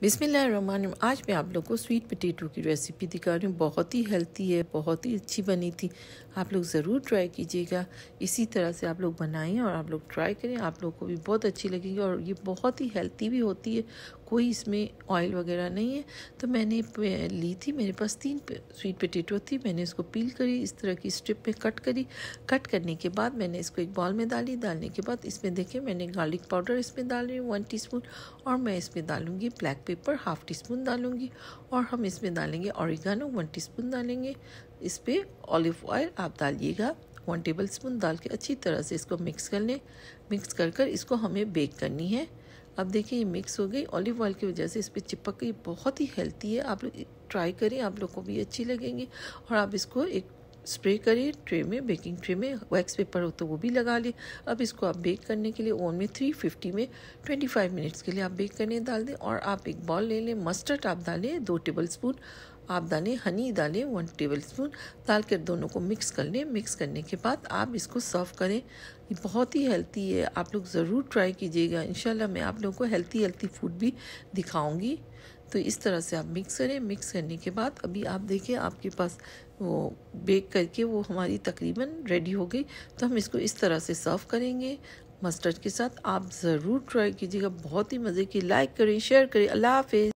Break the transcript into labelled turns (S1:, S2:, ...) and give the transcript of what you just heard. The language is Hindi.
S1: बिसमीम आज मैं आप लोग को स्वीट पटेटो की रेसिपी दिखा रही हूँ बहुत ही हेल्थी है बहुत ही अच्छी बनी थी आप लोग ज़रूर ट्राई कीजिएगा इसी तरह से आप लोग बनाएं और आप लोग ट्राई करें आप लोग को भी बहुत अच्छी लगेगी और ये बहुत ही हेल्थी भी होती है कोई इसमें ऑयल वगैरह नहीं है तो मैंने ली थी मेरे पास तीन स्वीट पटेटो थी मैंने इसको पील करी इस तरह की स्ट्रिप में कट करी कट करने के बाद मैंने इसको एक बॉल में डाली डालने के बाद इसमें देखे मैंने गार्लिक पाउडर इसमें डाल रही हूँ वन टी और मैं इसमें डालूँगी black pepper half teaspoon डालूँगी और हम इसमें डालेंगे औरिगानो वन टी स्पून डालेंगे इस पर ऑलिव ऑयल आप डालिएगा वन टेबल स्पून डाल के अच्छी तरह से इसको मिक्स कर लें मिक्स कर कर इसको हमें बेक करनी है अब देखिए ये मिक्स हो गई ऑलिव ऑयल की वजह से इस पर चिपक गई बहुत ही हेल्थी है आप लोग ट्राई करें आप लोग को भी अच्छी लगेंगी और आप इसको एक स्प्रे करें ट्रे में बेकिंग ट्रे में वैक्स पेपर हो तो वो भी लगा लें अब इसको आप बेक करने के लिए ओवन में 350 में 25 मिनट्स के लिए आप बेक करने डाल दें और आप एक बॉल ले लें मस्टर्ड आप डालें दो टेबल स्पून आप डालें हनी डालें वन टेबल स्पून डाल कर दोनों को मिक्स कर लें मिक्स करने के बाद आप इसको सर्व करें ये बहुत ही हेल्थी है आप लोग ज़रूर ट्राई कीजिएगा इन मैं आप लोगों को हेल्थी हेल्थी फूड भी दिखाऊँगी तो इस तरह से आप मिक्स करें मिक्स करने के बाद अभी आप देखें आपके पास वो बेक करके वो हमारी तकरीबन रेडी हो गई तो हम इसको इस तरह से सर्व करेंगे मस्टर्ड के साथ आप ज़रूर ट्राई कीजिएगा बहुत ही मज़े की लाइक करें शेयर करें अल्लाह हाफिज़